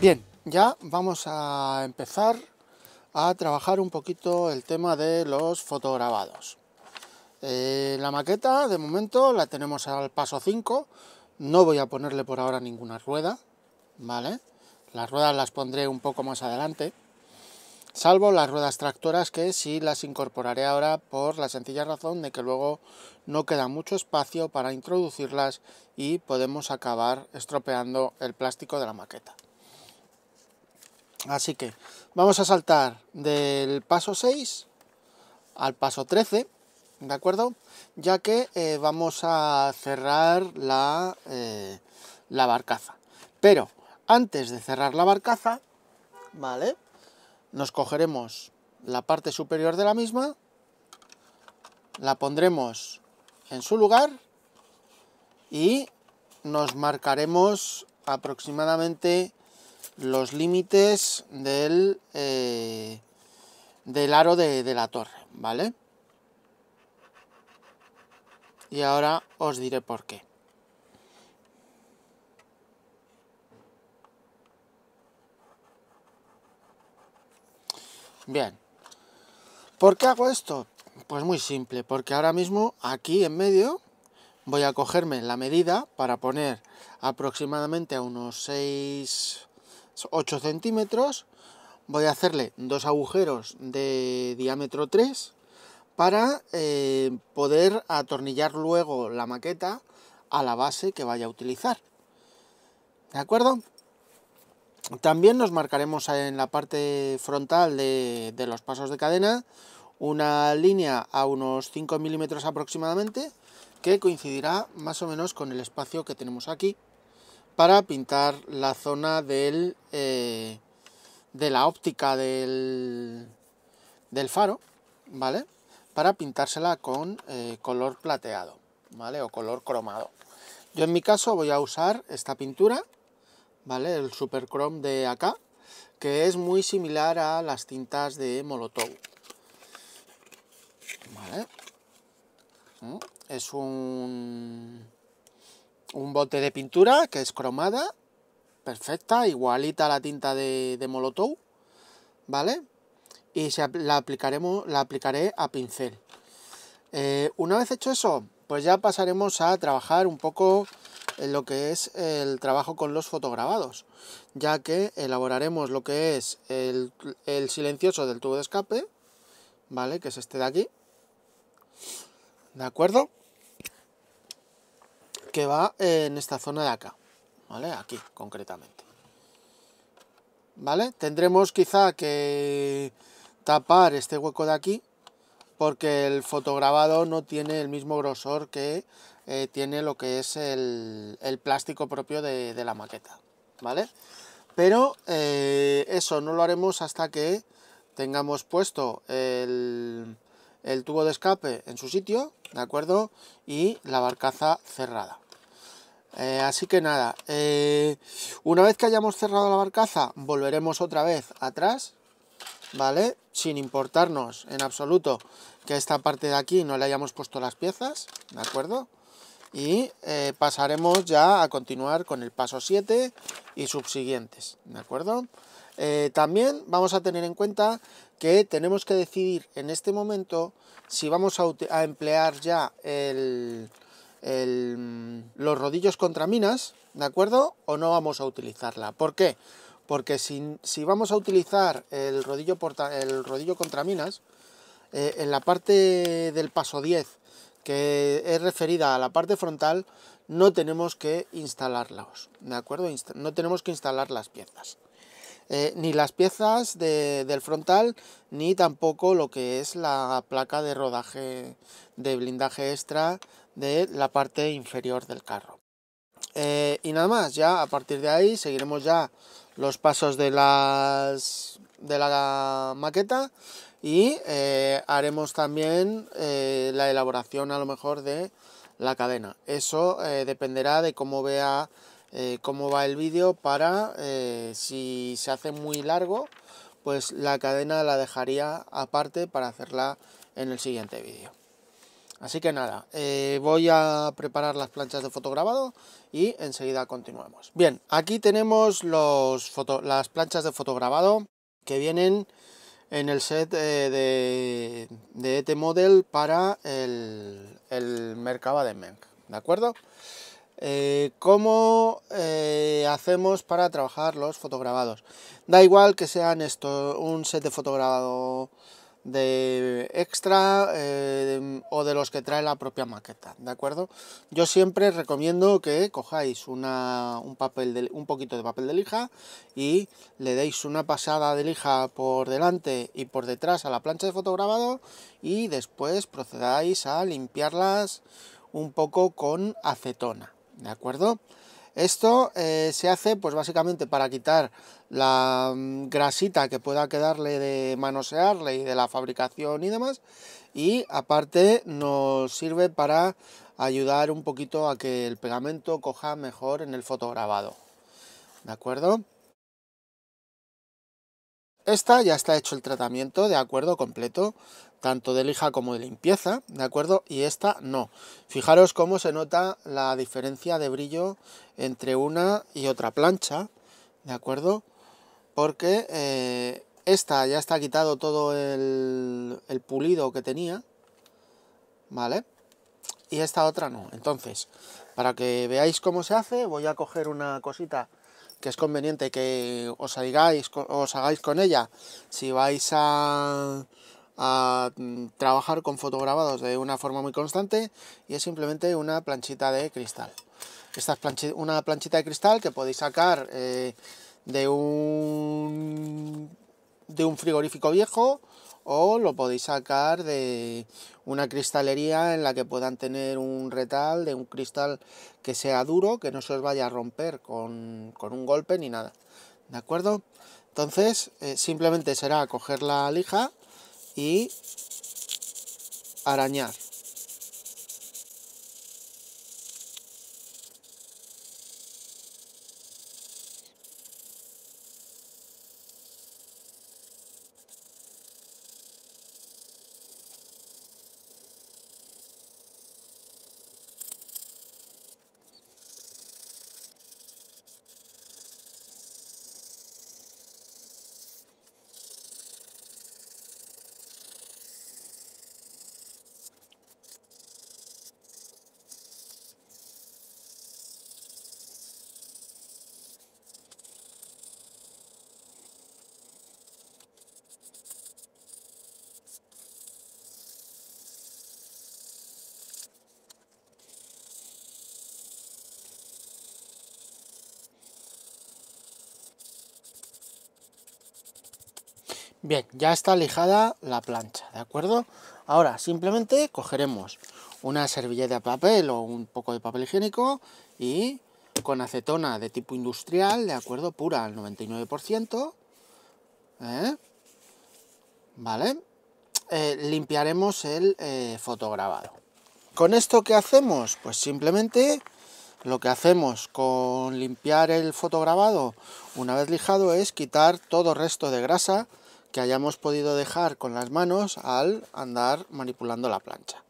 Bien, ya vamos a empezar a trabajar un poquito el tema de los fotograbados. Eh, la maqueta de momento la tenemos al paso 5, no voy a ponerle por ahora ninguna rueda, ¿vale? Las ruedas las pondré un poco más adelante salvo las ruedas tractoras que sí las incorporaré ahora por la sencilla razón de que luego no queda mucho espacio para introducirlas y podemos acabar estropeando el plástico de la maqueta. Así que vamos a saltar del paso 6 al paso 13, ¿de acuerdo? Ya que eh, vamos a cerrar la, eh, la barcaza. Pero antes de cerrar la barcaza, ¿vale? nos cogeremos la parte superior de la misma, la pondremos en su lugar y nos marcaremos aproximadamente los límites del, eh, del aro de, de la torre, ¿vale? Y ahora os diré por qué. Bien. ¿Por qué hago esto? Pues muy simple, porque ahora mismo aquí en medio voy a cogerme la medida para poner aproximadamente a unos 6, 8 centímetros. Voy a hacerle dos agujeros de diámetro 3 para eh, poder atornillar luego la maqueta a la base que vaya a utilizar. ¿De acuerdo? También nos marcaremos en la parte frontal de, los pasos de cadena una línea a unos 5 milímetros aproximadamente que coincidirá más o menos con el espacio que tenemos aquí para pintar la zona del, eh, de la óptica del, faro, ¿vale? Para pintársela con eh, color plateado, O color cromado. Yo en mi caso voy a usar esta pintura ¿vale? El Super Chrome de acá, que es muy similar a las tintas de Molotov. ¿Vale? ¿Mm? Es un, un bote de pintura que es cromada, perfecta, igualita a la tinta de, de Molotov, ¿vale? Y la, aplicaremos, la aplicaré a pincel. Eh, una vez hecho eso, pues ya pasaremos a trabajar un poco en lo que es el trabajo con los fotograbados, ya que elaboraremos lo que es el, el silencioso del tubo de escape, ¿vale? Que es este de aquí, ¿de acuerdo? Que va en esta zona de acá, ¿vale? Aquí, concretamente. ¿Vale? Tendremos quizá que tapar este hueco de aquí, porque el fotograbado no tiene el mismo grosor que eh, tiene lo que es el, plástico propio de, la maqueta, ¿vale? Pero eh, eso no lo haremos hasta que tengamos puesto el, tubo de escape en su sitio, ¿de acuerdo? Y la barcaza cerrada. Eh, así que nada, una vez que hayamos cerrado la barcaza, volveremos otra vez atrás, ¿vale? Sin importarnos en absoluto que esta parte de aquí no le hayamos puesto las piezas, ¿de acuerdo? y eh, pasaremos ya a continuar con el paso 7 y subsiguientes, ¿de acuerdo? Eh, también vamos a tener en cuenta que tenemos que decidir en este momento si vamos a, emplear ya el, mm, los rodillos contra minas, ¿de acuerdo? O no vamos a utilizarla. ¿Por qué? Porque si, vamos a utilizar el rodillo, porta, el rodillo contra minas, eh, en la parte del paso 10 que es referida a la parte frontal, no tenemos que instalarlos, ¿de acuerdo? No tenemos que instalar las piezas. Eh, ni las piezas del frontal, ni tampoco lo que es la placa de rodaje de blindaje extra de la parte inferior del carro. Eh, y nada más, ya a partir de ahí seguiremos ya los pasos de, las, de la maqueta y eh, haremos también eh, la elaboración a lo mejor de la cadena. Eso eh, dependerá de cómo vea cómo va el vídeo para si se hace muy largo, pues la cadena la dejaría aparte para hacerla en el siguiente vídeo. Así que nada, voy a preparar las planchas de fotograbado y enseguida continuamos. Bien, aquí tenemos los las planchas de fotograbado que vienen en el set eh, de, de este Model para el, el de Menk, ¿de acuerdo? Eh, ¿Cómo eh, hacemos para trabajar los fotograbados? Da igual que sean esto, un set de fotograbado de extra eh, o de los que trae la propia maqueta, ¿de acuerdo? Yo siempre recomiendo que cojáis un, papel de, un poquito de papel de lija y le deis una pasada de lija por delante y por detrás a la plancha de fotograbado y después procedáis a limpiarlas un poco con acetona, ¿de acuerdo? Esto eh, se hace pues básicamente para quitar la mm, grasita que pueda quedarle de manosearle y de la fabricación y demás. Y aparte nos sirve para ayudar un poquito a que el pegamento coja mejor en el fotograbado. ¿De acuerdo? Esta ya está hecho el tratamiento, de acuerdo, completo tanto de lija como de limpieza, ¿de acuerdo? Y esta no. Fijaros cómo se nota la diferencia de brillo entre una y otra plancha, ¿de acuerdo? Porque eh, esta ya está quitado todo el, pulido que tenía, ¿vale? Y esta otra no. Entonces, para que veáis cómo se hace, voy a coger una cosita que es conveniente que os os hagáis con ella si vais a a mm, trabajar con fotograbados de una forma muy constante y es simplemente una planchita de cristal. Esta es una planchita de cristal que podéis sacar eh, de, un, de un frigorífico viejo o lo podéis sacar de una cristalería en la que puedan tener un retal de un cristal que sea duro, que no se os vaya a romper con, un golpe ni nada. ¿De acuerdo? Entonces, eh, simplemente será coger la lija, y arañar. Bien, ya está lijada la plancha, ¿de acuerdo? Ahora simplemente cogeremos una servilleta de papel o un poco de papel higiénico y con acetona de tipo industrial, ¿de acuerdo? Pura al 99%, ¿eh? ¿vale? Eh, limpiaremos el eh, fotograbado. ¿Con esto qué hacemos? Pues simplemente lo que hacemos con limpiar el fotograbado una vez lijado es quitar todo resto de grasa que hayamos podido dejar con las manos al andar manipulando la plancha.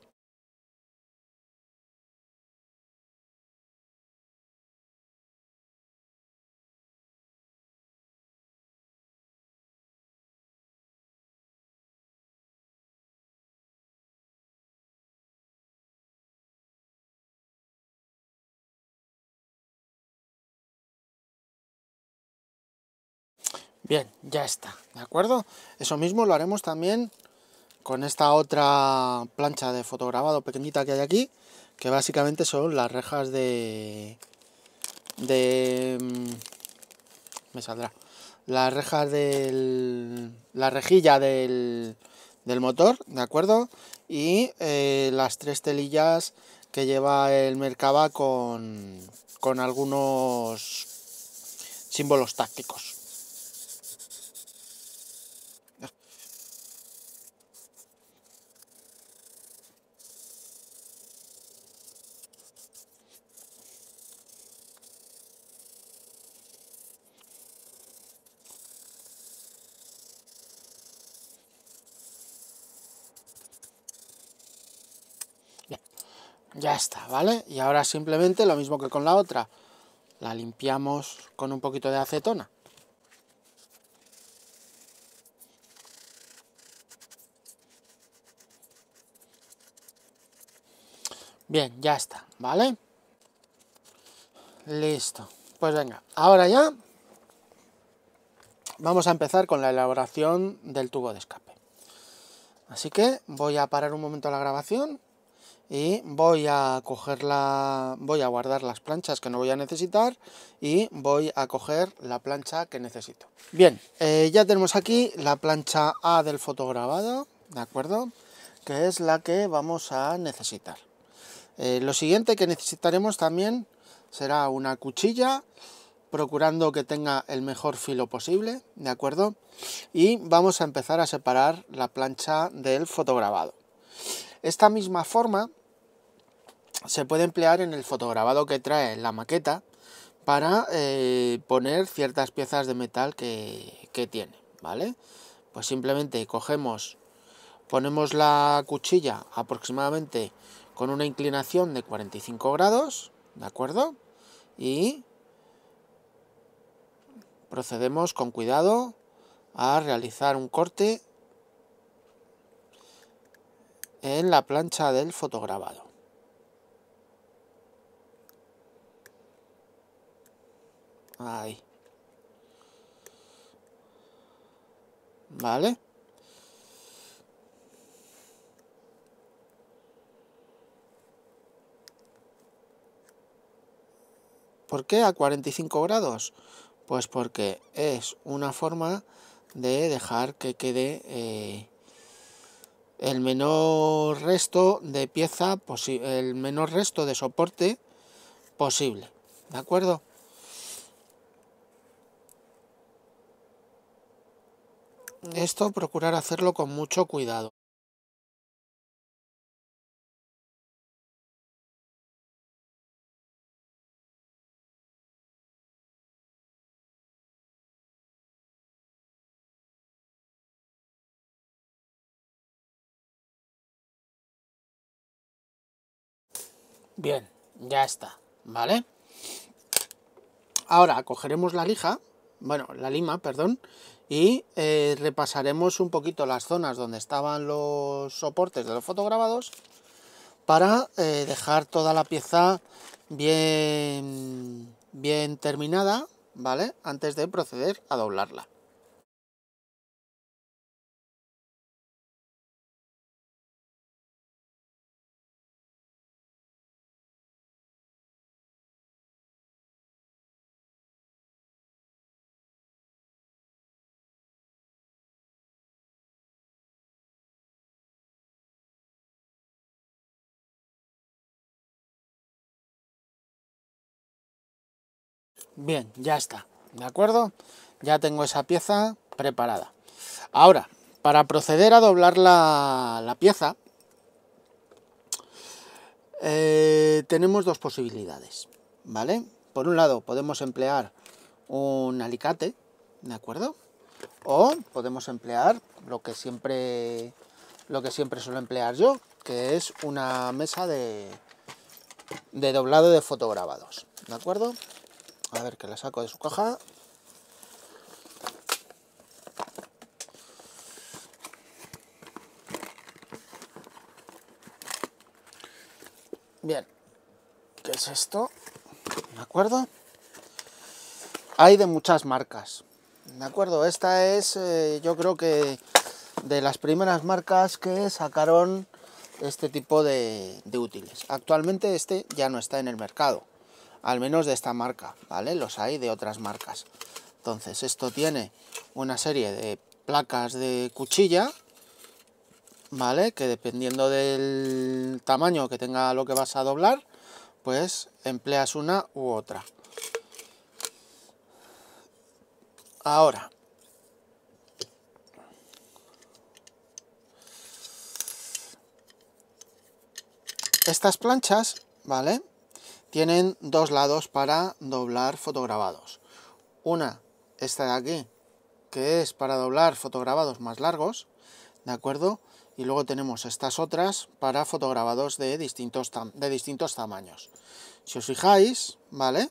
Bien, ya está, ¿de acuerdo? Eso mismo lo haremos también con esta otra plancha de fotograbado pequeñita que hay aquí, que básicamente son las rejas de... Mm, me saldrá. Las rejas del... la rejilla del, motor, ¿de acuerdo? Y eh, las tres telillas que lleva el Merkaba con algunos símbolos tácticos. Ya está, ¿vale? Y ahora simplemente lo mismo que con la otra. La limpiamos con un poquito de acetona. Bien, ya está, ¿vale? Listo. Pues venga, ahora ya vamos a empezar con la elaboración del tubo de escape. Así que voy a parar un momento la grabación y voy a la voy a guardar las planchas que no voy a necesitar y voy a coger la plancha que necesito bien eh, ya tenemos aquí la plancha A del fotograbado de acuerdo que es la que vamos a necesitar eh, lo siguiente que necesitaremos también será una cuchilla procurando que tenga el mejor filo posible de acuerdo y vamos a empezar a separar la plancha del fotograbado esta misma forma se puede emplear en el fotograbado que trae la maqueta para eh, poner ciertas piezas de metal que, que tiene, ¿vale? Pues simplemente cogemos, ponemos la cuchilla aproximadamente con una inclinación de 45 grados, ¿de acuerdo? Y procedemos con cuidado a realizar un corte en la plancha del fotograbado. Ahí. ¿Vale? ¿Por qué a 45 grados? Pues porque es una forma de dejar que quede eh, el menor resto de pieza, el menor resto de soporte posible. ¿De acuerdo? esto procurar hacerlo con mucho cuidado. Bien, ya está, ¿vale? Ahora cogeremos la lija, bueno, la lima, perdón, y eh, repasaremos un poquito las zonas donde estaban los soportes de los fotograbados para eh, dejar toda la pieza bien, bien terminada, ¿vale? Antes de proceder a doblarla. Bien, ya está. ¿De acuerdo? Ya tengo esa pieza preparada. Ahora, para proceder a doblar la, pieza, eh, tenemos dos posibilidades, ¿vale? Por un lado, podemos emplear un alicate, ¿de acuerdo? O podemos emplear lo que siempre, lo que siempre suelo emplear yo, que es una mesa de, de doblado de fotograbados, ¿de acuerdo? A ver, que la saco de su caja. Bien, ¿qué es esto? ¿De acuerdo? Hay de muchas marcas. ¿De acuerdo? Esta es, eh, yo creo que de las primeras marcas que sacaron este tipo de útiles. Actualmente este ya no está en el mercado al menos de esta marca, ¿vale? Los hay de otras marcas. Entonces, esto tiene una serie de placas de cuchilla, ¿vale? Que dependiendo del tamaño que tenga lo que vas a doblar, pues empleas una u otra. Ahora, estas planchas, ¿vale? tienen dos lados para doblar fotograbados. Una, esta de aquí, que es para doblar fotograbados más largos, ¿de acuerdo? Y luego tenemos estas otras para fotograbados de distintos, de distintos tamaños. Si os fijáis, ¿vale?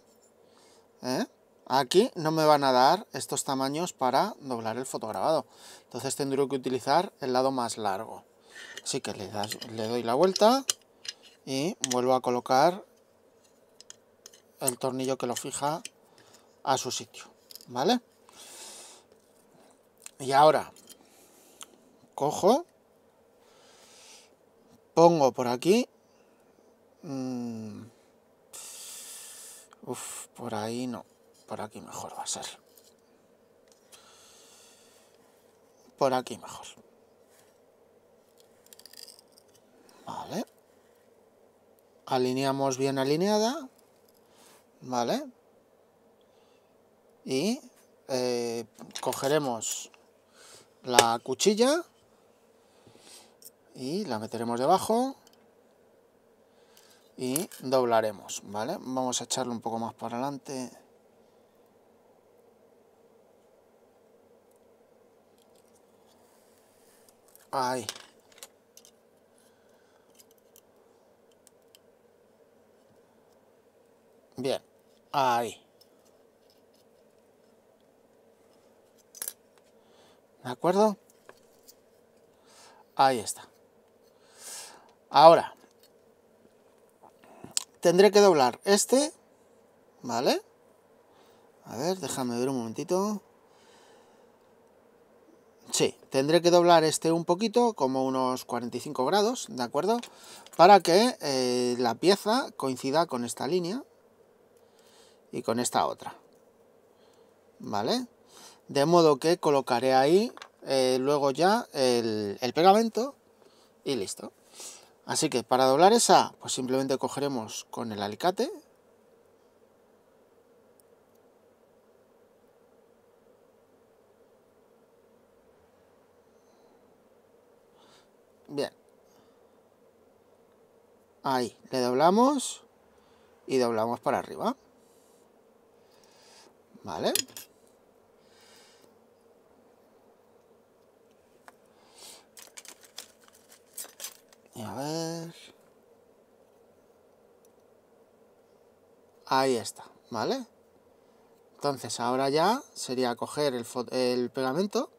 ¿Eh? Aquí no me van a dar estos tamaños para doblar el fotograbado. Entonces tendré que utilizar el lado más largo. Así que le doy la vuelta y vuelvo a colocar el tornillo que lo fija a su sitio, ¿vale? Y ahora cojo, pongo por aquí, mm, por ahí no, por aquí mejor va a ser, por aquí mejor, vale, alineamos bien alineada, ¿vale? Y eh, cogeremos la cuchilla y la meteremos debajo y doblaremos, ¿vale? Vamos a echarlo un poco más para adelante. Ahí. Bien, ahí. ¿De acuerdo? Ahí está. Ahora, tendré que doblar este, ¿vale? A ver, déjame ver un momentito. Sí, tendré que doblar este un poquito, como unos 45 grados, ¿de acuerdo? Para que eh, la pieza coincida con esta línea, y con esta otra. ¿Vale? De modo que colocaré ahí eh, luego ya el pegamento y listo. Así que para doblar esa, pues simplemente cogeremos con el alicate. Bien. Ahí, le doblamos y doblamos para arriba. ¿Vale? Y a ver... Ahí está, ¿vale? Entonces ahora ya sería coger el, el pegamento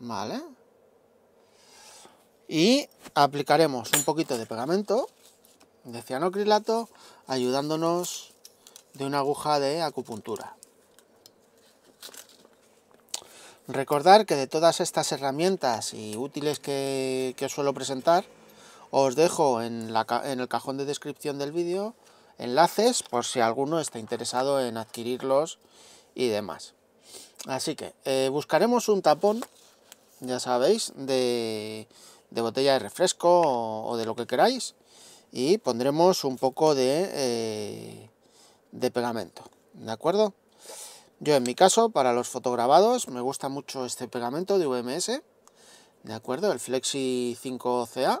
¿vale? Y aplicaremos un poquito de pegamento de cianocrilato ayudándonos de una aguja de acupuntura. Recordar que de todas estas herramientas y útiles que, suelo presentar, os dejo en, el cajón de descripción del vídeo enlaces por si alguno está interesado en adquirirlos y demás. Así que eh, buscaremos un tapón, ya sabéis, de, botella de refresco o, de lo que queráis, y pondremos un poco eh, de, pegamento, ¿de acuerdo? Yo en mi caso, para los fotograbados, me gusta mucho este pegamento de VMS, ¿de acuerdo? El Flexi 5CA,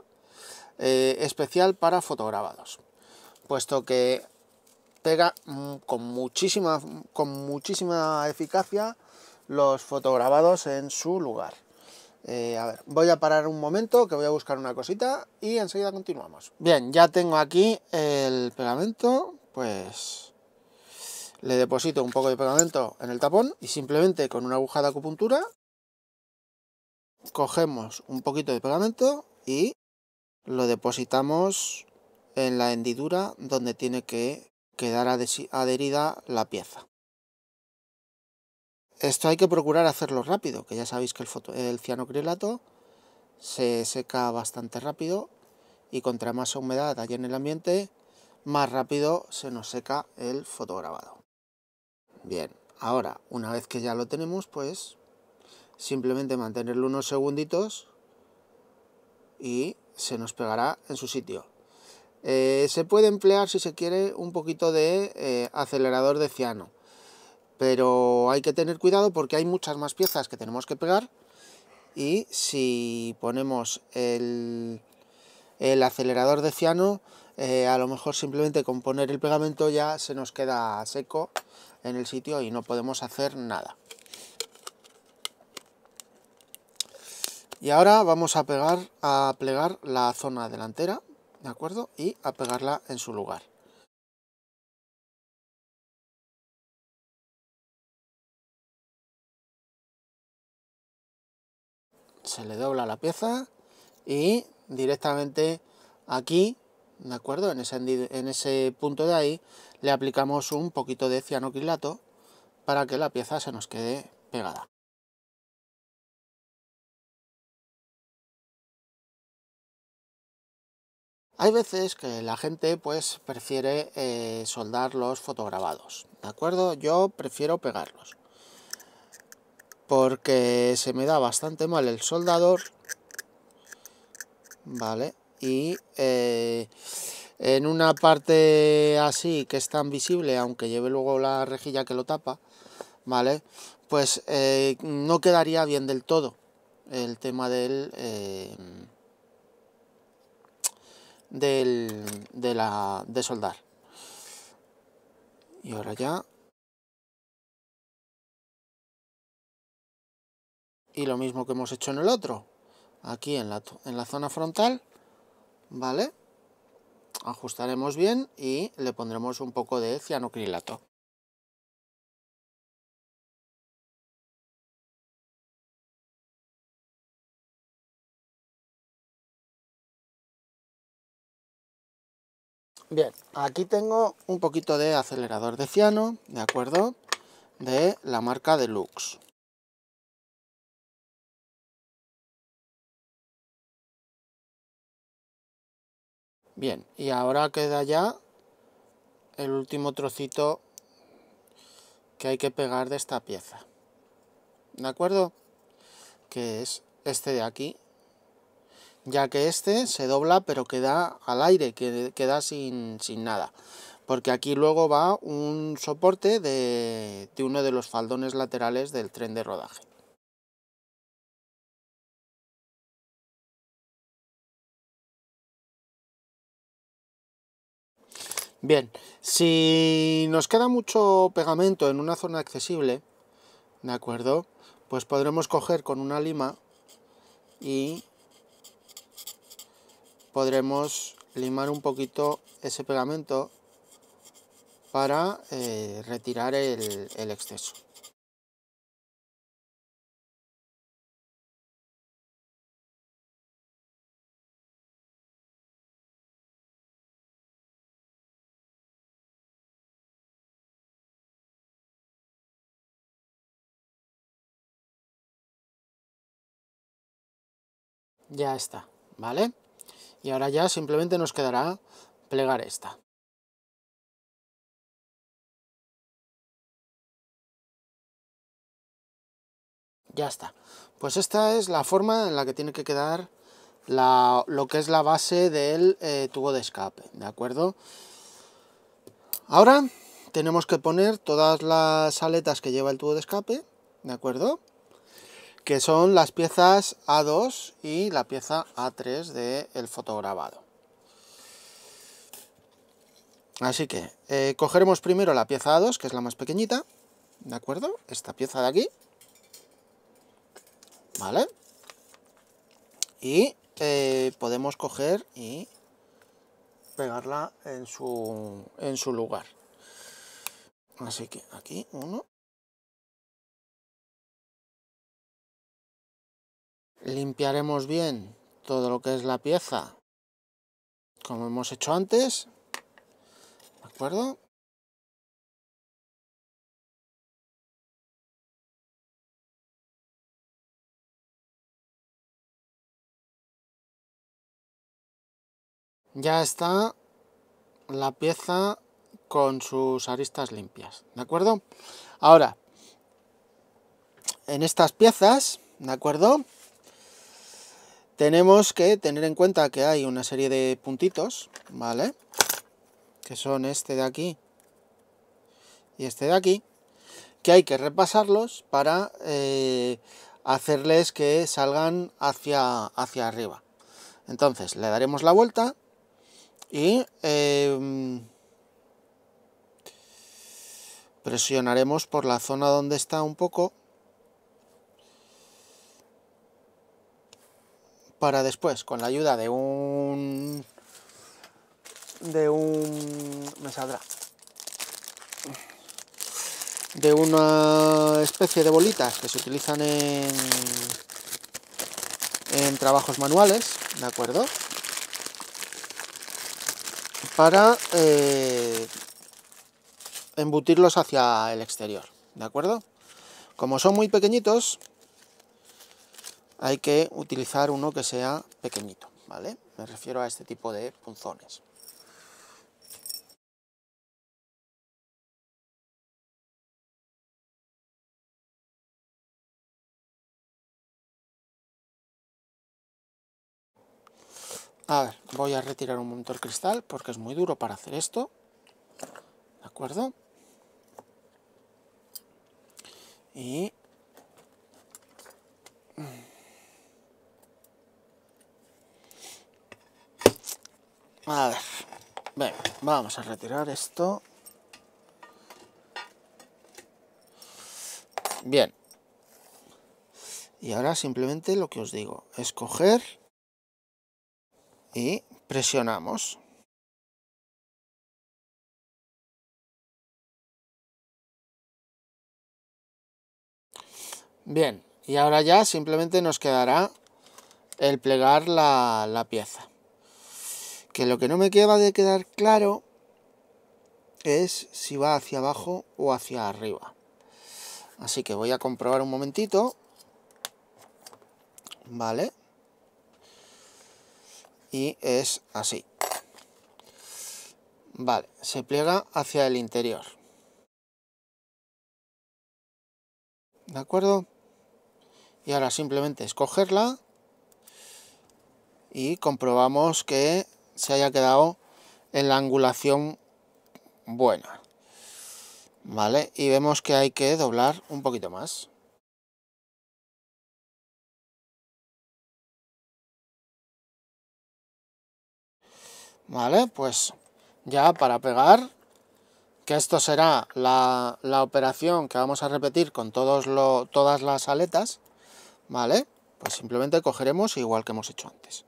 eh, especial para fotograbados, puesto que pega con muchísima, con muchísima eficacia los fotograbados en su lugar. Eh, voy a parar un momento, que voy a buscar una cosita y enseguida continuamos. Bien, ya tengo aquí el pegamento, pues le deposito un poco de pegamento en el tapón y simplemente con una aguja de acupuntura cogemos un poquito de pegamento y lo depositamos en la hendidura donde tiene que quedar adherida la pieza. Esto hay que procurar hacerlo rápido, que ya sabéis que el, foto, cianocrilato se seca bastante rápido y contra más humedad hay en el ambiente, más rápido se nos seca el fotograbado. Bien, ahora, una vez que ya lo tenemos, pues simplemente mantenerlo unos segunditos y se nos pegará en su sitio. Eh, se puede emplear, si se quiere, un poquito de eh, acelerador de ciano pero hay que tener cuidado porque hay muchas más piezas que tenemos que pegar y si ponemos el, acelerador de ciano eh, a lo mejor simplemente con poner el pegamento ya se nos queda seco en el sitio y no podemos hacer nada y ahora vamos a pegar a plegar la zona delantera de acuerdo y a pegarla en su lugar se le dobla la pieza y directamente aquí, ¿de acuerdo? En ese, punto de ahí le aplicamos un poquito de cianoquilato para que la pieza se nos quede pegada. Hay veces que la gente pues prefiere eh, soldar los fotograbados, ¿de acuerdo? Yo prefiero pegarlos porque se me da bastante mal el soldador, ¿vale? Y eh, en una parte así que es tan visible, aunque lleve luego la rejilla que lo tapa, ¿vale? Pues eh, no quedaría bien del todo el tema del... Eh, del de, la, de soldar. Y ahora ya y lo mismo que hemos hecho en el otro aquí en la, zona frontal vale ajustaremos bien y le pondremos un poco de cianocrilato Bien, aquí tengo un poquito de acelerador de ciano, ¿de acuerdo? De la marca Deluxe. Bien, y ahora queda ya el último trocito que hay que pegar de esta pieza. ¿De acuerdo? Que es este de aquí. Ya que este se dobla pero queda al aire, queda sin, sin nada. Porque aquí luego va un soporte de uno de los faldones laterales del tren de rodaje. Bien, si nos queda mucho pegamento en una zona accesible, ¿de acuerdo? Pues podremos coger con una lima y podremos limar un poquito ese pegamento para eh, retirar el exceso. ya está, ¿vale? Y ahora ya simplemente nos quedará plegar esta. Ya está. Pues esta es la forma en la que tiene que quedar la, lo que es la base del eh, tubo de escape, ¿de acuerdo? Ahora tenemos que poner todas las aletas que lleva el tubo de escape, ¿de acuerdo? que son las piezas A2 y la pieza A3 del fotograbado. Así que eh, cogeremos primero la pieza A2, que es la más pequeñita, ¿de acuerdo? Esta pieza de aquí, ¿vale? Y eh, podemos coger y pegarla en su, en su lugar. Así que aquí uno, limpiaremos bien todo lo que es la pieza como hemos hecho antes ¿de acuerdo? ya está la pieza con sus aristas limpias, ¿de acuerdo? Ahora, en estas piezas, ¿de acuerdo? tenemos que tener en cuenta que hay una serie de puntitos, ¿vale? Que son este de aquí y este de aquí, que hay que repasarlos para eh, hacerles que salgan hacia, hacia arriba. Entonces, le daremos la vuelta y em, presionaremos por la zona donde está un poco para después, con la ayuda de un... de un... me saldrá... de una especie de bolitas que se utilizan en... en trabajos manuales, ¿de acuerdo? Para eh, embutirlos hacia el exterior, ¿de acuerdo? Como son muy pequeñitos, hay que utilizar uno que sea pequeñito, ¿vale? Me refiero a este tipo de punzones. A ver, voy a retirar un momento el cristal porque es muy duro para hacer esto. ¿De acuerdo? Y... A ver. vamos a retirar esto. Bien. Y ahora simplemente lo que os digo, escoger y presionamos. Bien, y ahora ya simplemente nos quedará el plegar la pieza que lo que no me queda de quedar claro es si va hacia abajo o hacia arriba. Así que voy a comprobar un momentito. Vale. Y es así. Vale, se pliega hacia el interior. ¿De acuerdo? Y ahora simplemente escogerla y comprobamos que se haya quedado en la angulación buena. ¿Vale? Y vemos que hay que doblar un poquito más. ¿Vale? Pues ya para pegar, que esto será la, operación que vamos a repetir con todos todas las aletas, ¿vale? Pues simplemente cogeremos igual que hemos hecho antes.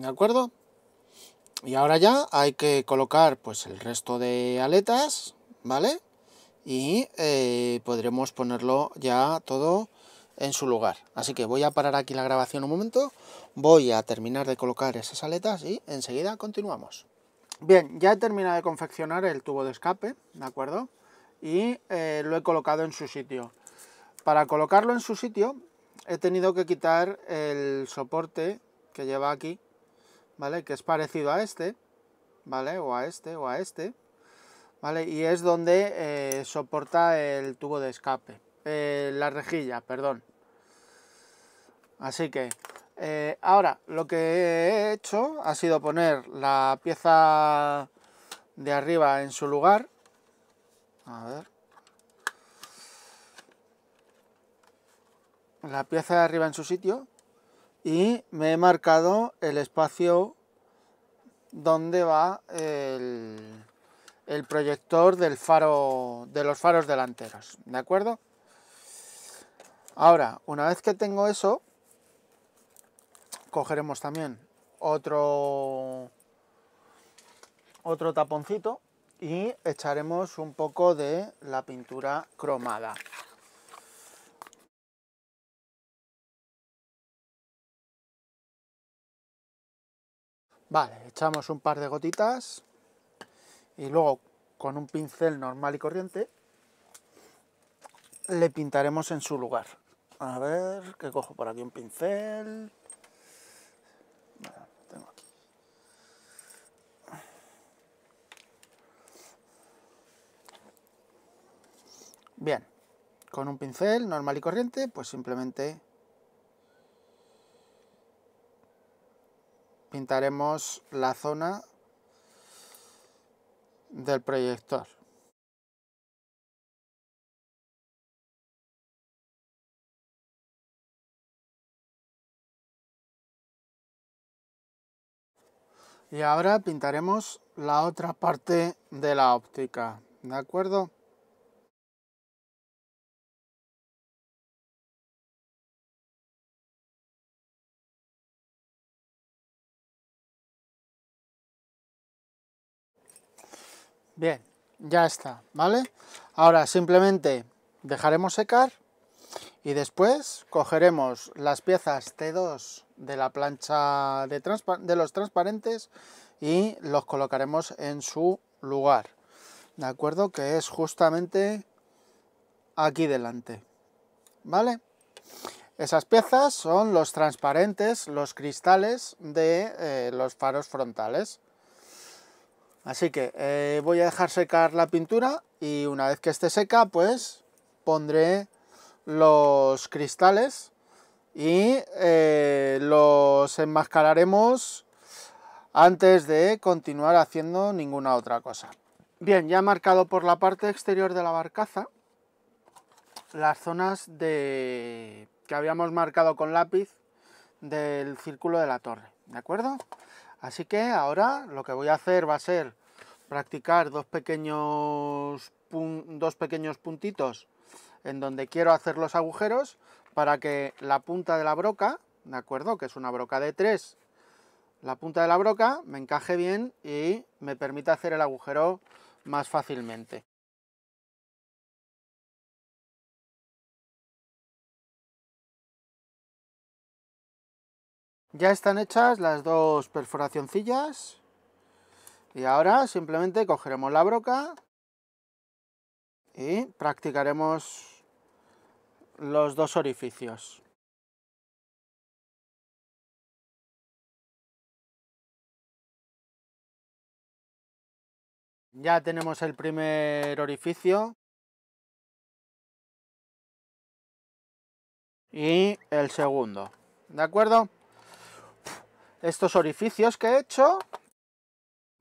¿de acuerdo? Y ahora ya hay que colocar pues el resto de aletas, ¿vale? Y eh, podremos ponerlo ya todo en su lugar. Así que voy a parar aquí la grabación un momento, voy a terminar de colocar esas aletas y enseguida continuamos. Bien, ya he terminado de confeccionar el tubo de escape, ¿de acuerdo? Y eh, lo he colocado en su sitio. Para colocarlo en su sitio he tenido que quitar el soporte que lleva aquí ¿vale? Que es parecido a este, ¿vale? O a este, o a este, ¿vale? Y es donde eh, soporta el tubo de escape, eh, la rejilla, perdón. Así que, eh, ahora, lo que he hecho ha sido poner la pieza de arriba en su lugar. La pieza de arriba en su sitio, y me he marcado el espacio donde va el, proyector del faro de los faros delanteros de acuerdo ahora una vez que tengo eso cogeremos también otro otro taponcito y echaremos un poco de la pintura cromada Vale, echamos un par de gotitas y luego con un pincel normal y corriente le pintaremos en su lugar. A ver, que cojo por aquí un pincel. Bien, con un pincel normal y corriente, pues simplemente pintaremos la zona del proyector. Y ahora pintaremos la otra parte de la óptica, ¿de acuerdo? Bien, ya está, ¿vale? Ahora simplemente dejaremos secar y después cogeremos las piezas T2 de la plancha de, los transparentes y los colocaremos en su lugar, ¿de acuerdo? Que es justamente aquí delante, ¿vale? Esas piezas son los transparentes, los cristales de eh, los faros frontales. Así que eh, voy a dejar secar la pintura y una vez que esté seca, pues pondré los cristales y eh, los enmascararemos antes de continuar haciendo ninguna otra cosa. Bien, ya he marcado por la parte exterior de la barcaza las zonas de... que habíamos marcado con lápiz del círculo de la torre, ¿de acuerdo? Así que ahora lo que voy a hacer va a ser practicar dos pequeños, dos pequeños puntitos en donde quiero hacer los agujeros para que la punta de la broca, ¿de acuerdo? Que es una broca de tres, la punta de la broca me encaje bien y me permita hacer el agujero más fácilmente. Ya están hechas las dos perforacioncillas y ahora simplemente cogeremos la broca y practicaremos los dos orificios. Ya tenemos el primer orificio y el segundo, ¿de acuerdo? Estos orificios que he hecho,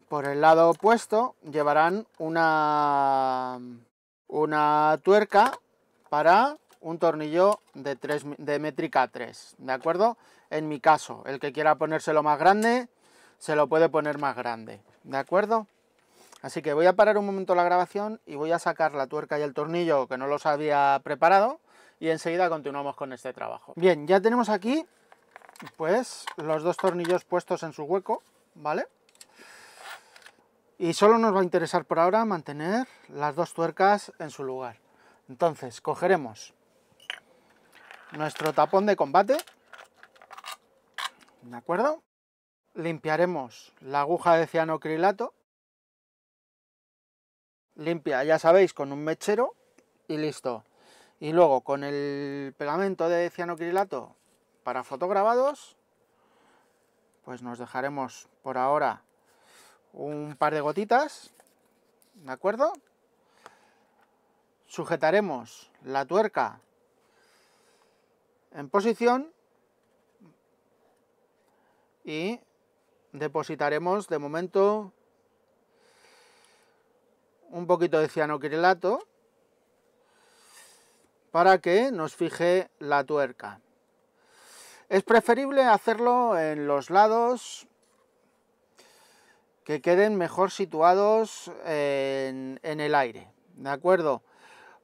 por el lado opuesto, llevarán una, una tuerca para un tornillo de, 3, de métrica 3, ¿de acuerdo? En mi caso, el que quiera ponérselo más grande, se lo puede poner más grande, ¿de acuerdo? Así que voy a parar un momento la grabación y voy a sacar la tuerca y el tornillo que no los había preparado y enseguida continuamos con este trabajo. Bien, ya tenemos aquí pues los dos tornillos puestos en su hueco, ¿vale? Y solo nos va a interesar por ahora mantener las dos tuercas en su lugar. Entonces, cogeremos nuestro tapón de combate, ¿de acuerdo? Limpiaremos la aguja de cianocrilato, limpia, ya sabéis, con un mechero y listo. Y luego con el pegamento de cianocrilato para fotograbados, pues nos dejaremos por ahora un par de gotitas, ¿de acuerdo? Sujetaremos la tuerca en posición y depositaremos de momento un poquito de cianocrilato para que nos fije la tuerca. Es preferible hacerlo en los lados que queden mejor situados en, el aire, ¿de acuerdo?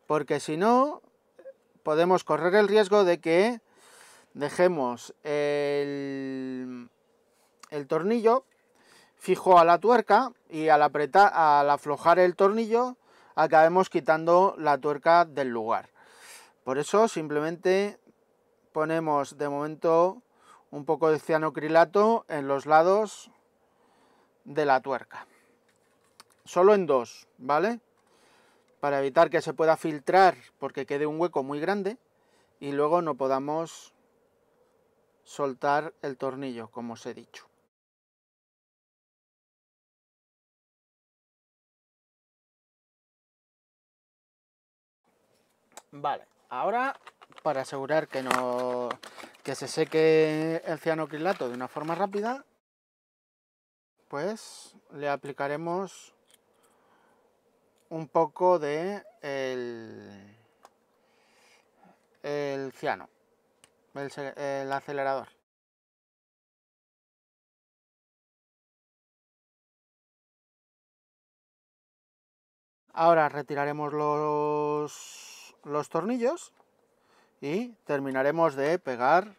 Porque si no, podemos correr el riesgo de que dejemos el, tornillo fijo a la tuerca y al aflojar el tornillo acabemos quitando la tuerca del lugar. Por eso simplemente ponemos de momento un poco de cianocrilato en los lados de la tuerca. Solo en dos, ¿vale? Para evitar que se pueda filtrar porque quede un hueco muy grande y luego no podamos soltar el tornillo, como os he dicho. Vale, ahora para asegurar que, no, que se seque el cianocrilato de una forma rápida, pues le aplicaremos un poco de el, ciano, el, acelerador. Ahora retiraremos los tornillos y terminaremos de pegar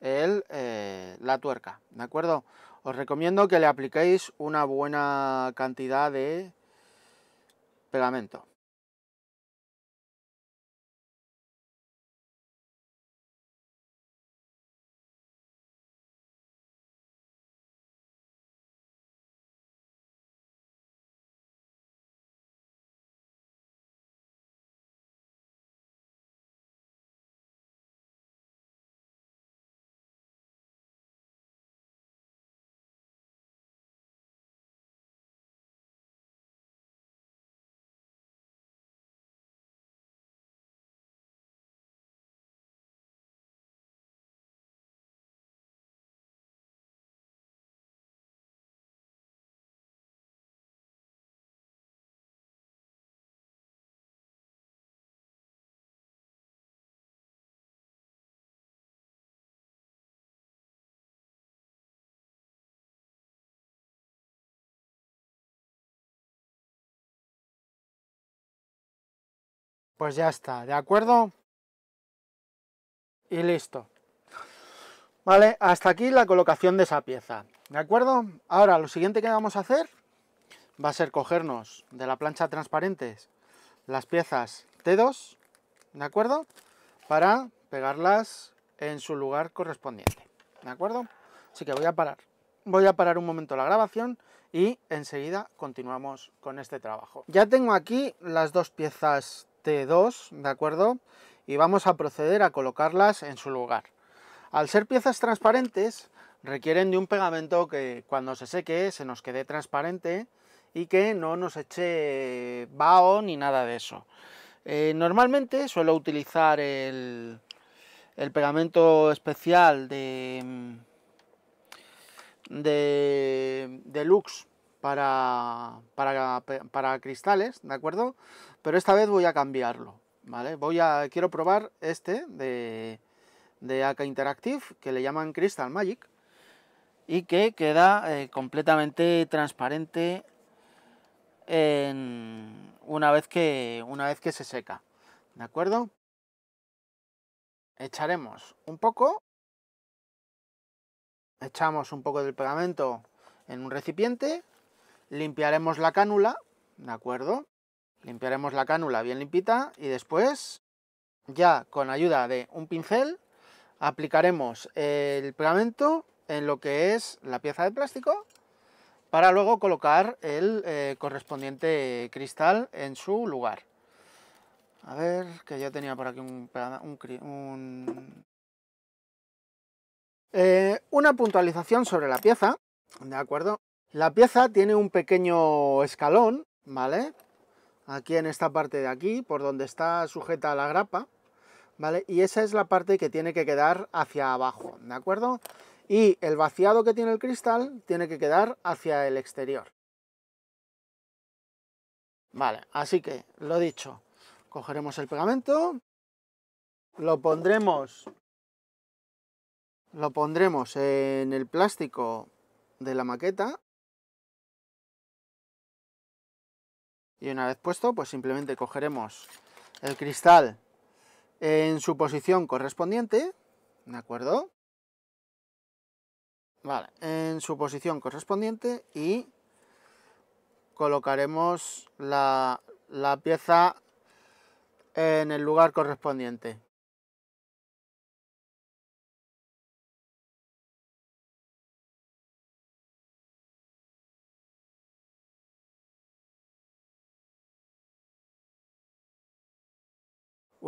eh, la tuerca, ¿de acuerdo? Os recomiendo que le apliquéis una buena cantidad de pegamento. Pues ya está, ¿de acuerdo? Y listo. Vale, hasta aquí la colocación de esa pieza. ¿De acuerdo? Ahora, lo siguiente que vamos a hacer va a ser cogernos de la plancha transparentes las piezas T2, ¿de acuerdo? Para pegarlas en su lugar correspondiente, ¿de acuerdo? Así que voy a parar. Voy a parar un momento la grabación y enseguida continuamos con este trabajo. Ya tengo aquí las dos piezas T2, ¿de acuerdo? Y vamos a proceder a colocarlas en su lugar. Al ser piezas transparentes, requieren de un pegamento que cuando se seque se nos quede transparente y que no nos eche vaho ni nada de eso. Eh, normalmente suelo utilizar el, pegamento especial de, de, para, para, para, cristales, ¿de acuerdo? pero esta vez voy a cambiarlo, ¿vale? Voy a, quiero probar este de, de AK Interactive, que le llaman Crystal Magic, y que queda eh, completamente transparente una, vez que, una vez que se seca, ¿de acuerdo? Echaremos un poco, echamos un poco del pegamento en un recipiente, limpiaremos la cánula, ¿de acuerdo? Limpiaremos la cánula bien limpita y después, ya con ayuda de un pincel, aplicaremos el pegamento en lo que es la pieza de plástico para luego colocar el eh, correspondiente cristal en su lugar. A ver, que ya tenía por aquí un... Eh, una puntualización sobre la pieza, ¿de acuerdo? La pieza tiene un pequeño escalón, ¿vale? aquí en esta parte de aquí, por donde está sujeta la grapa, ¿vale? Y esa es la parte que tiene que quedar hacia abajo, ¿de acuerdo? Y el vaciado que tiene el cristal tiene que quedar hacia el exterior. Vale, así que, lo dicho, cogeremos el pegamento, lo pondremos, lo pondremos en el plástico de la maqueta Y una vez puesto, pues simplemente cogeremos el cristal en su posición correspondiente, ¿de acuerdo? Vale, en su posición correspondiente y colocaremos la, la pieza en el lugar correspondiente.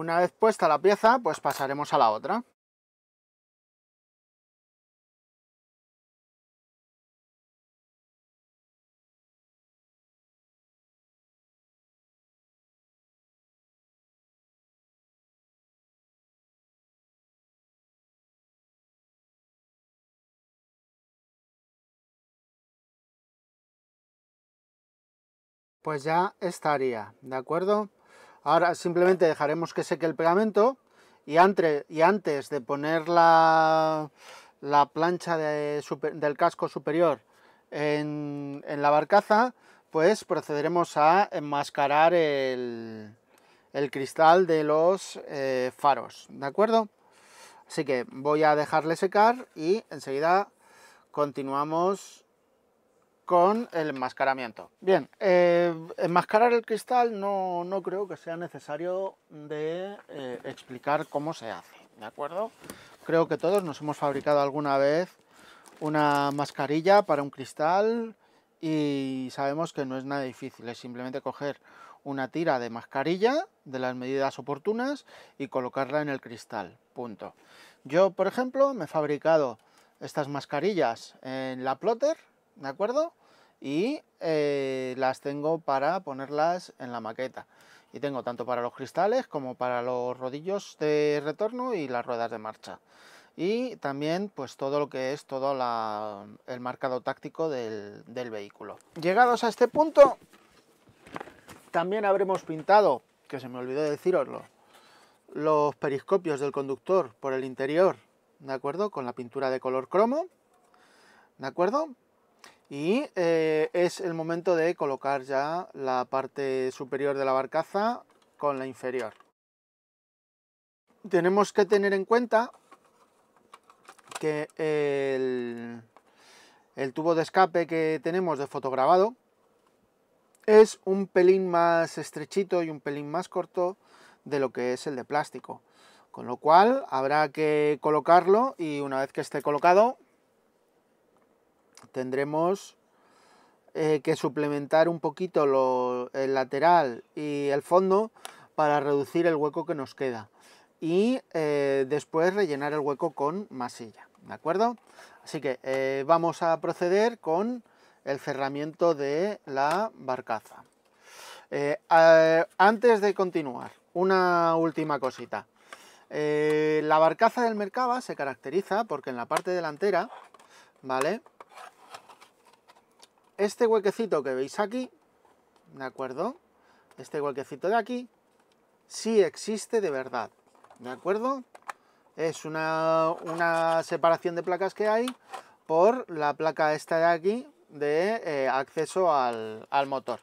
Una vez puesta la pieza, pues pasaremos a la otra. Pues ya estaría, ¿de acuerdo? Ahora simplemente dejaremos que seque el pegamento y, antes de poner la, plancha del casco superior en, la barcaza, pues procederemos a enmascarar el, cristal de los eh, faros, ¿de acuerdo? Así que voy a dejarle secar y enseguida continuamos con el enmascaramiento. Bien, eh, enmascarar el cristal no, creo que sea necesario de eh, explicar cómo se hace, ¿de acuerdo? Creo que todos nos hemos fabricado alguna vez una mascarilla para un cristal y sabemos que no es nada difícil, es simplemente coger una tira de mascarilla de las medidas oportunas y colocarla en el cristal, punto. Yo, por ejemplo, me he fabricado estas mascarillas en la plotter, ¿de acuerdo? y eh, las tengo para ponerlas en la maqueta. Y tengo tanto para los cristales como para los rodillos de retorno y las ruedas de marcha. Y también pues todo lo que es todo el marcado táctico del, del vehículo. Llegados a este punto, también habremos pintado, que se me olvidó deciroslo, los periscopios del conductor por el interior, ¿de acuerdo? Con la pintura de color cromo, ¿de acuerdo? Y eh, es el momento de colocar ya la parte superior de la barcaza con la inferior. Tenemos que tener en cuenta que el, el tubo de escape que tenemos de fotograbado es un pelín más estrechito y un pelín más corto de lo que es el de plástico. Con lo cual habrá que colocarlo y una vez que esté colocado tendremos eh, que suplementar un poquito el lateral y el fondo para reducir el hueco que nos queda y eh, después rellenar el hueco con masilla, ¿de acuerdo? Así que eh, vamos a proceder con el cerramiento de la barcaza. antes de continuar, una última cosita. la barcaza del Mercaba se caracteriza porque en la parte delantera, ¿vale? este huequecito que veis aquí, ¿de acuerdo? Este huequecito de aquí, sí existe de verdad, ¿de acuerdo? Es una, separación de placas que hay por la placa esta de aquí de eh, acceso al, al motor.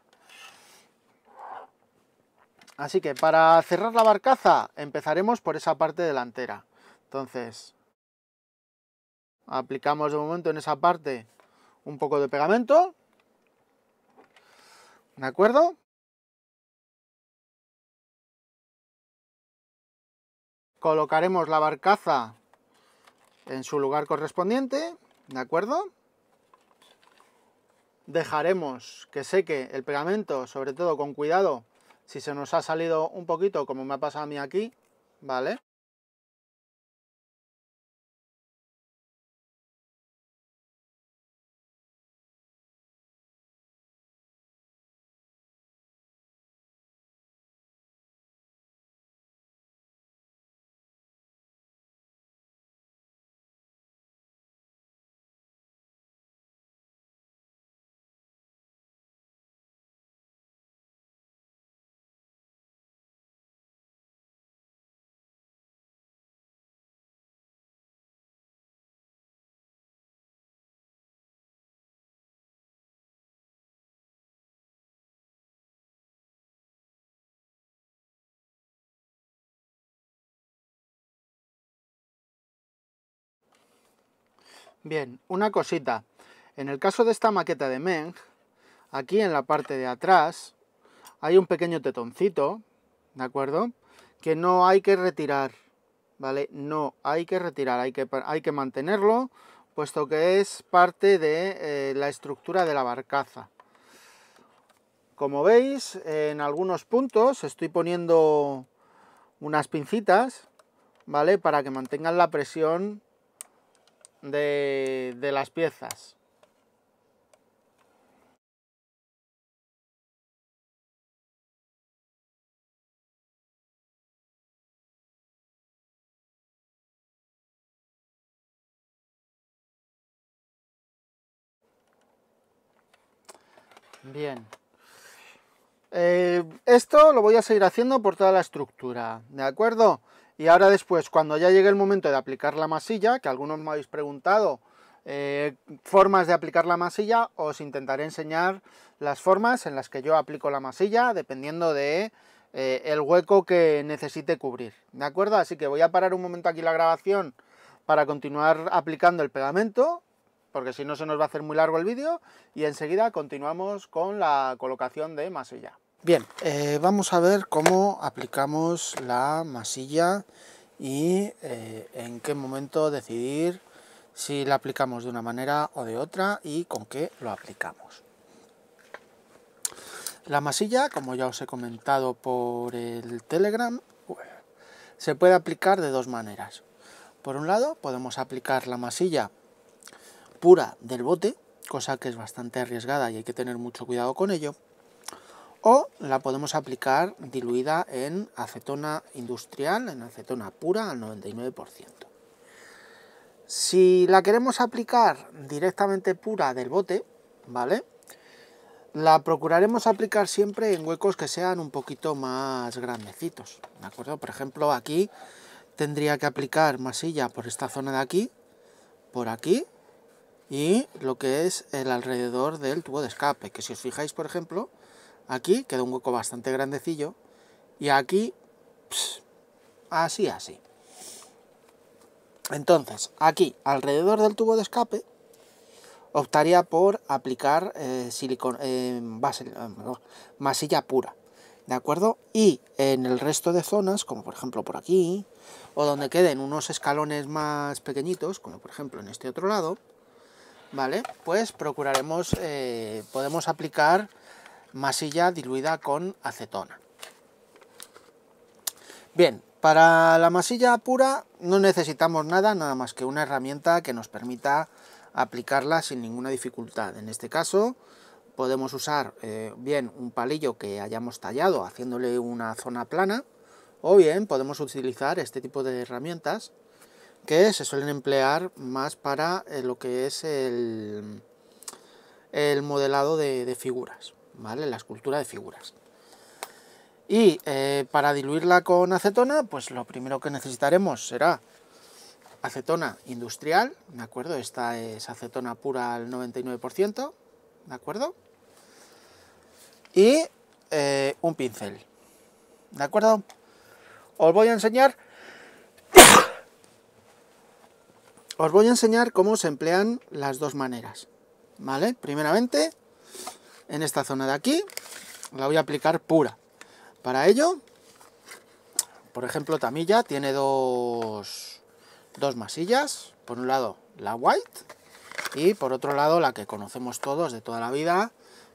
Así que para cerrar la barcaza empezaremos por esa parte delantera. Entonces, aplicamos de momento en esa parte un poco de pegamento ¿De acuerdo? Colocaremos la barcaza en su lugar correspondiente, ¿de acuerdo? Dejaremos que seque el pegamento, sobre todo con cuidado, si se nos ha salido un poquito, como me ha pasado a mí aquí, ¿vale? Bien, una cosita. En el caso de esta maqueta de Meng, aquí en la parte de atrás hay un pequeño tetoncito, ¿de acuerdo? Que no hay que retirar, ¿vale? No hay que retirar, hay que, hay que mantenerlo, puesto que es parte de eh, la estructura de la barcaza. Como veis, en algunos puntos estoy poniendo unas pincitas, ¿vale? Para que mantengan la presión de, las piezas. Bien. Eh, esto lo voy a seguir haciendo por toda la estructura, ¿de acuerdo? Y ahora después, cuando ya llegue el momento de aplicar la masilla, que algunos me habéis preguntado eh, formas de aplicar la masilla, os intentaré enseñar las formas en las que yo aplico la masilla, dependiendo de eh, el hueco que necesite cubrir. ¿De acuerdo? Así que voy a parar un momento aquí la grabación para continuar aplicando el pegamento, porque si no se nos va a hacer muy largo el vídeo, y enseguida continuamos con la colocación de masilla. Bien, eh, vamos a ver cómo aplicamos la masilla y eh, en qué momento decidir si la aplicamos de una manera o de otra y con qué lo aplicamos. La masilla, como ya os he comentado por el Telegram, se puede aplicar de dos maneras. Por un lado, podemos aplicar la masilla pura del bote, cosa que es bastante arriesgada y hay que tener mucho cuidado con ello o la podemos aplicar diluida en acetona industrial, en acetona pura al 99%. Si la queremos aplicar directamente pura del bote, ¿vale? La procuraremos aplicar siempre en huecos que sean un poquito más grandecitos, ¿de acuerdo? Por ejemplo, aquí tendría que aplicar masilla por esta zona de aquí, por aquí, y lo que es el alrededor del tubo de escape, que si os fijáis, por ejemplo, Aquí queda un hueco bastante grandecillo y aquí, así, así. Entonces, aquí, alrededor del tubo de escape, optaría por aplicar eh, silicon, eh, base, eh, masilla pura, ¿de acuerdo? Y en el resto de zonas, como por ejemplo por aquí, o donde queden unos escalones más pequeñitos, como por ejemplo en este otro lado, ¿vale? Pues procuraremos, podemos aplicar masilla diluida con acetona. Bien, para la masilla pura no necesitamos nada, nada más que una herramienta que nos permita aplicarla sin ninguna dificultad. En este caso podemos usar eh, bien un palillo que hayamos tallado haciéndole una zona plana o bien podemos utilizar este tipo de herramientas que se suelen emplear más para eh, lo que es el, modelado de figuras. ¿vale? La escultura de figuras. Y eh, para diluirla con acetona, pues lo primero que necesitaremos será acetona industrial, ¿de acuerdo? Esta es acetona pura al 99%, ¿de acuerdo? Y eh, un pincel, ¿de acuerdo? Os voy a enseñar... os voy a enseñar cómo se emplean las dos maneras, ¿vale? Primeramente, en esta zona de aquí, la voy a aplicar pura. Para ello, por ejemplo, Tamilla tiene dos, dos masillas. Por un lado, la white y por otro lado, la que conocemos todos de toda la vida,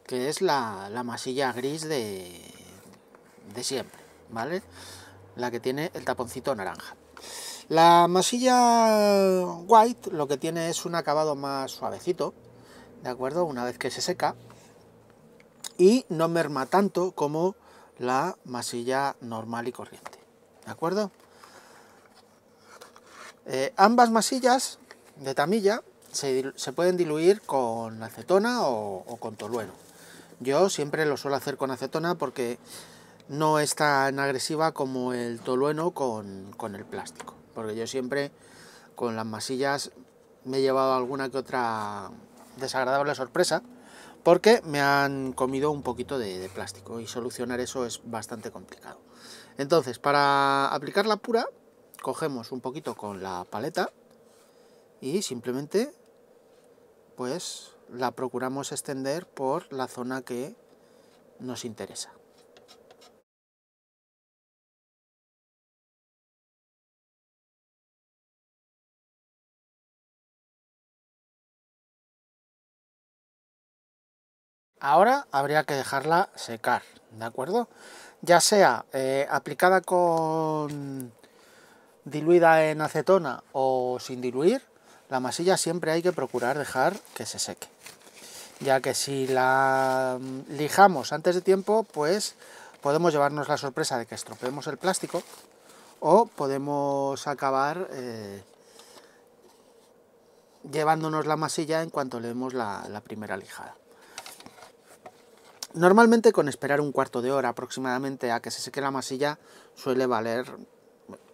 que es la, la masilla gris de, de siempre, ¿vale? La que tiene el taponcito naranja. La masilla white lo que tiene es un acabado más suavecito, ¿de acuerdo? Una vez que se seca, y no merma tanto como la masilla normal y corriente. ¿De acuerdo? Eh, ambas masillas de tamilla se, pueden diluir con acetona o, con tolueno. Yo siempre lo suelo hacer con acetona porque no es tan agresiva como el tolueno con, el plástico. Porque yo siempre con las masillas me he llevado alguna que otra desagradable sorpresa porque me han comido un poquito de, plástico y solucionar eso es bastante complicado. Entonces, para aplicar la pura, cogemos un poquito con la paleta y simplemente pues la procuramos extender por la zona que nos interesa. Ahora habría que dejarla secar, ¿de acuerdo? Ya sea eh, aplicada con diluida en acetona o sin diluir, la masilla siempre hay que procurar dejar que se seque. Ya que si la mm, lijamos antes de tiempo, pues podemos llevarnos la sorpresa de que estropeemos el plástico o podemos acabar eh, llevándonos la masilla en cuanto leemos la primera lijada. Normalmente con esperar un cuarto de hora aproximadamente a que se seque la masilla suele valer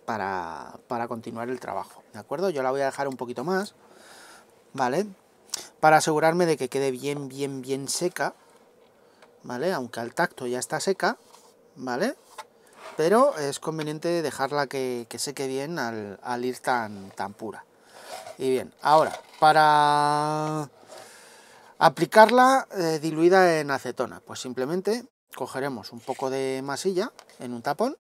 para, continuar el trabajo, ¿de acuerdo? Yo la voy a dejar un poquito más, ¿vale? Para asegurarme de que quede bien, bien, bien seca, ¿vale? Aunque al tacto ya está seca, ¿vale? Pero es conveniente dejarla que, seque bien al, al ir tan, tan pura. Y bien, ahora, para Aplicarla eh, diluida en acetona. Pues simplemente cogeremos un poco de masilla en un tapón,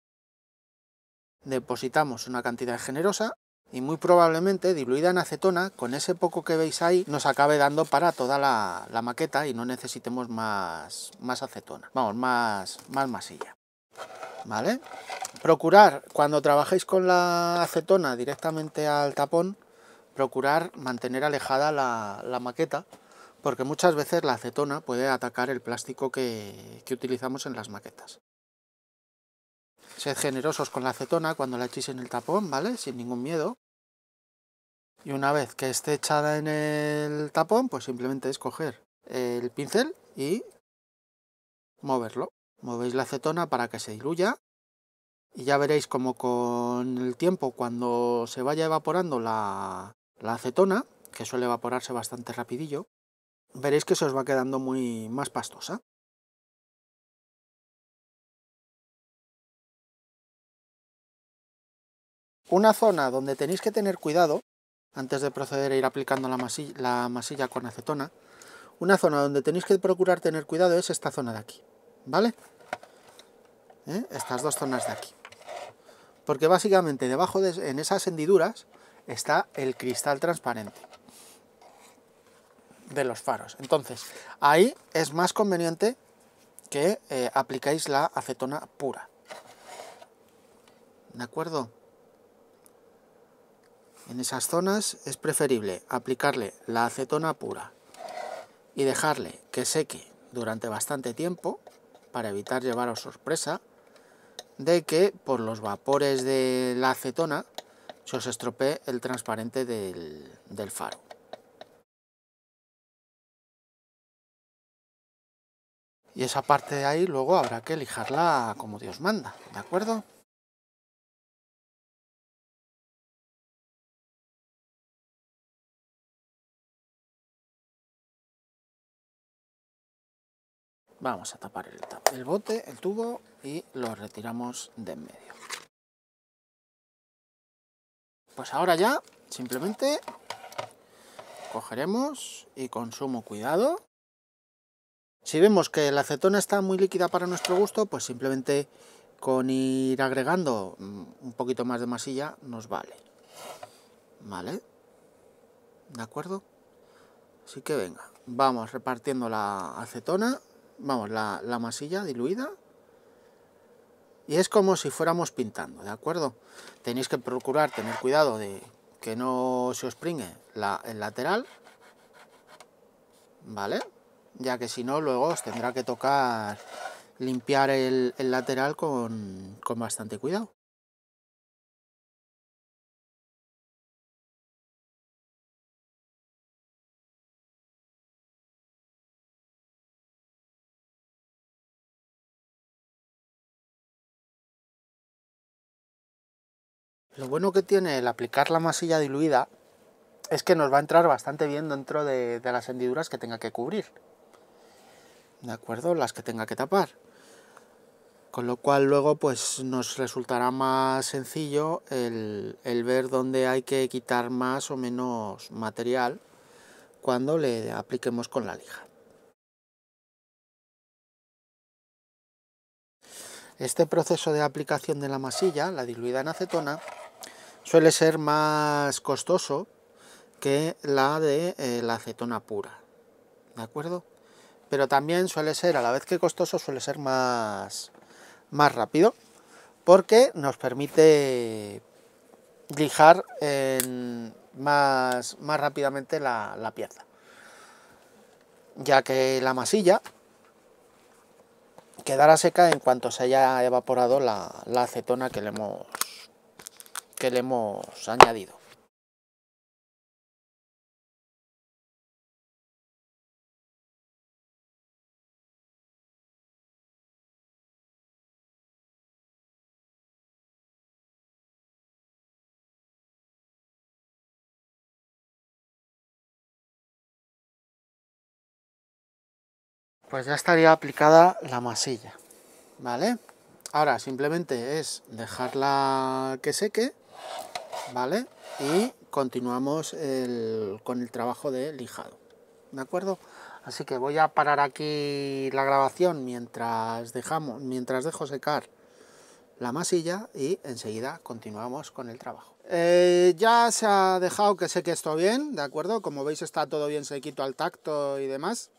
depositamos una cantidad generosa y muy probablemente diluida en acetona, con ese poco que veis ahí, nos acabe dando para toda la, maqueta y no necesitemos más, más acetona, vamos, más, más masilla. ¿Vale? Procurar, cuando trabajéis con la acetona directamente al tapón, procurar mantener alejada la maqueta porque muchas veces la acetona puede atacar el plástico que, utilizamos en las maquetas. Sed generosos con la acetona cuando la echéis en el tapón, ¿vale? Sin ningún miedo. Y una vez que esté echada en el tapón, pues simplemente es coger el pincel y moverlo. Movéis la acetona para que se diluya y ya veréis como con el tiempo cuando se vaya evaporando la, la acetona, que suele evaporarse bastante rapidillo, veréis que se os va quedando muy más pastosa. Una zona donde tenéis que tener cuidado, antes de proceder a ir aplicando la masilla, con acetona, una zona donde tenéis que procurar tener cuidado es esta zona de aquí, ¿vale? ¿Eh? Estas dos zonas de aquí. Porque básicamente debajo de en esas hendiduras está el cristal transparente de los faros. Entonces, ahí es más conveniente que eh, aplicáis la acetona pura. ¿De acuerdo? En esas zonas es preferible aplicarle la acetona pura y dejarle que seque durante bastante tiempo para evitar llevaros sorpresa de que por los vapores de la acetona se os estropee el transparente del faro. y esa parte de ahí luego habrá que lijarla como Dios manda, ¿de acuerdo? Vamos a tapar el, el bote, el tubo y lo retiramos de en medio. Pues ahora ya, simplemente cogeremos y con sumo cuidado si vemos que la acetona está muy líquida para nuestro gusto, pues simplemente con ir agregando mm, un poquito más de masilla nos vale. ¿Vale? ¿De acuerdo? Así que venga, vamos repartiendo la acetona, vamos, la, masilla diluida. Y es como si fuéramos pintando, ¿de acuerdo? Tenéis que procurar tener cuidado de que no se os pringue el lateral. ¿Vale? ya que si no luego os tendrá que tocar limpiar el, lateral con, bastante cuidado. Lo bueno que tiene el aplicar la masilla diluida es que nos va a entrar bastante bien dentro de las hendiduras que tenga que cubrir. ¿de acuerdo? Las que tenga que tapar. Con lo cual luego pues nos resultará más sencillo el, ver dónde hay que quitar más o menos material cuando le apliquemos con la lija. Este proceso de aplicación de la masilla, la diluida en acetona, suele ser más costoso que la de eh, la acetona pura. ¿De acuerdo? pero también suele ser, a la vez que costoso, suele ser más, más rápido, porque nos permite lijar más, más, rápidamente la, pieza, ya que la masilla quedará seca en cuanto se haya evaporado la, la acetona que le hemos que le hemos añadido. pues ya estaría aplicada la masilla, ¿vale? Ahora simplemente es dejarla que seque, ¿vale? Y continuamos con el trabajo de lijado, ¿de acuerdo? Así que voy a parar aquí la grabación mientras, dejamos, mientras dejo secar la masilla y enseguida continuamos con el trabajo. Eh, ya se ha dejado que seque esto bien, ¿de acuerdo? Como veis está todo bien sequito al tacto y demás.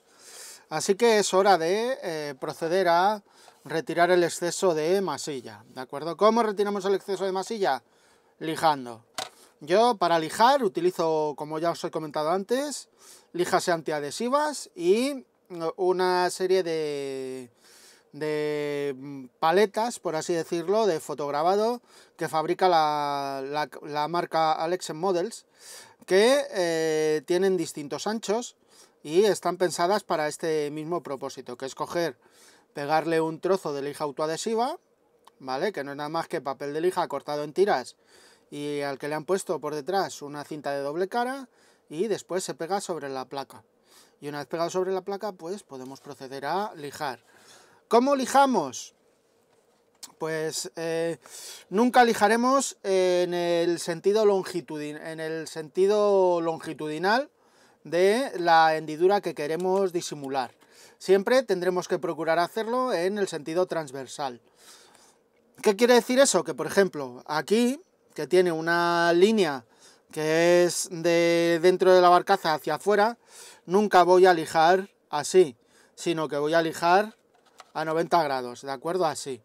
Así que es hora de eh, proceder a retirar el exceso de masilla, ¿de acuerdo? ¿Cómo retiramos el exceso de masilla? Lijando. Yo para lijar utilizo, como ya os he comentado antes, lijas antiadhesivas y mm, una serie de, mm, paletas, por así decirlo, de fotograbado que fabrica la, marca Alexen Models, que eh, tienen distintos anchos y están pensadas para este mismo propósito, que es coger, pegarle un trozo de lija autoadhesiva, ¿vale? Que no es nada más que papel de lija cortado en tiras y al que le han puesto por detrás una cinta de doble cara y después se pega sobre la placa. Y una vez pegado sobre la placa, pues podemos proceder a lijar. ¿Cómo lijamos? Pues eh, nunca lijaremos en el sentido longitudinal, de la hendidura que queremos disimular. Siempre tendremos que procurar hacerlo en el sentido transversal. ¿Qué quiere decir eso? Que por ejemplo, aquí, que tiene una línea que es de dentro de la barcaza hacia afuera, nunca voy a lijar así, sino que voy a lijar a 90 grados, ¿de acuerdo? Así.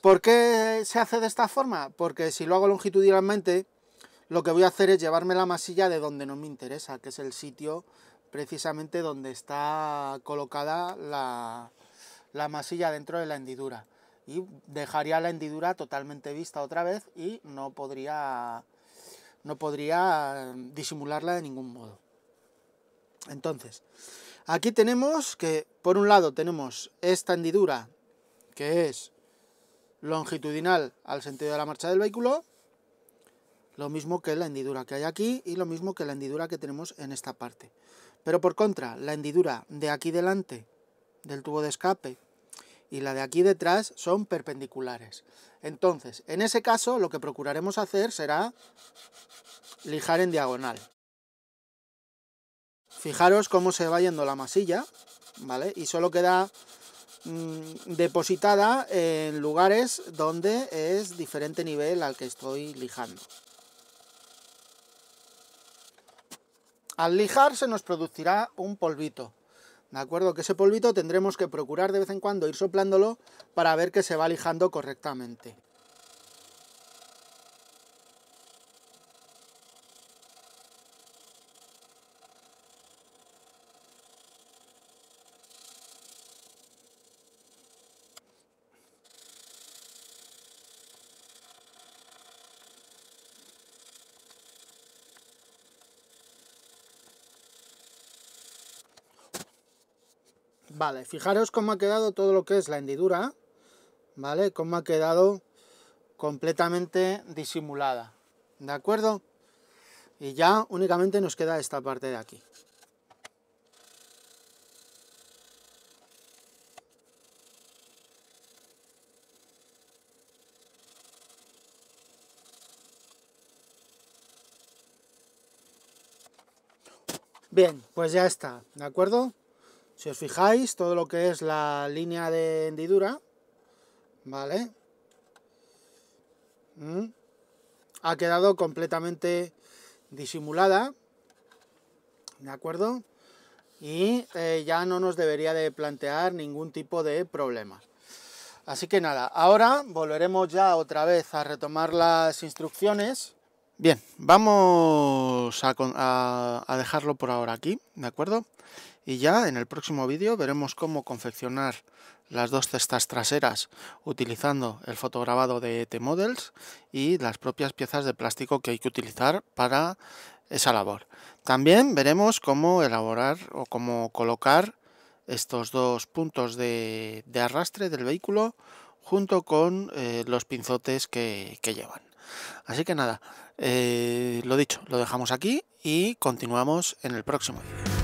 ¿Por qué se hace de esta forma? Porque si lo hago longitudinalmente, lo que voy a hacer es llevarme la masilla de donde no me interesa, que es el sitio precisamente donde está colocada la, la masilla dentro de la hendidura. Y dejaría la hendidura totalmente vista otra vez y no podría, no podría mm, disimularla de ningún modo. Entonces, aquí tenemos que, por un lado, tenemos esta hendidura que es longitudinal al sentido de la marcha del vehículo lo mismo que la hendidura que hay aquí y lo mismo que la hendidura que tenemos en esta parte. Pero por contra, la hendidura de aquí delante del tubo de escape y la de aquí detrás son perpendiculares. Entonces, en ese caso lo que procuraremos hacer será lijar en diagonal. Fijaros cómo se va yendo la masilla, ¿vale? Y solo queda mm, depositada en lugares donde es diferente nivel al que estoy lijando. Al lijar se nos producirá un polvito, ¿de acuerdo? Que ese polvito tendremos que procurar de vez en cuando ir soplándolo para ver que se va lijando correctamente. Vale, fijaros cómo ha quedado todo lo que es la hendidura, ¿vale? Cómo ha quedado completamente disimulada, ¿de acuerdo? Y ya únicamente nos queda esta parte de aquí. Bien, pues ya está, ¿de acuerdo? Si os fijáis, todo lo que es la línea de hendidura, ¿vale? Mm, ha quedado completamente disimulada, ¿de acuerdo? Y eh, ya no nos debería de plantear ningún tipo de problema. Así que nada, ahora volveremos ya otra vez a retomar las instrucciones. Bien, vamos a dejarlo por ahora aquí, ¿de acuerdo? y ya en el próximo vídeo veremos cómo confeccionar las dos cestas traseras utilizando el fotograbado de e t Models y las propias piezas de plástico que hay que utilizar para esa labor. También veremos cómo elaborar o cómo colocar estos dos puntos de, arrastre del vehículo junto con eh, los pinzotes que, llevan. Así que nada, eh, lo dicho, lo dejamos aquí y continuamos en el próximo vídeo.